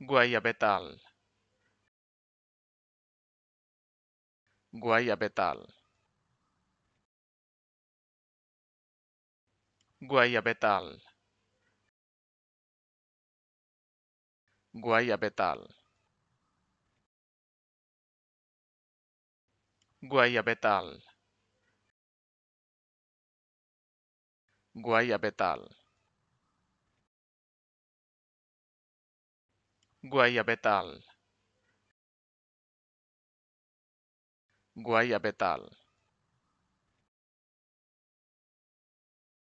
betal betal Guaiabetal Guaiabetal Guaiabetal Guaiabetal Guaiabetal betal Guayabetal. Guayabetal.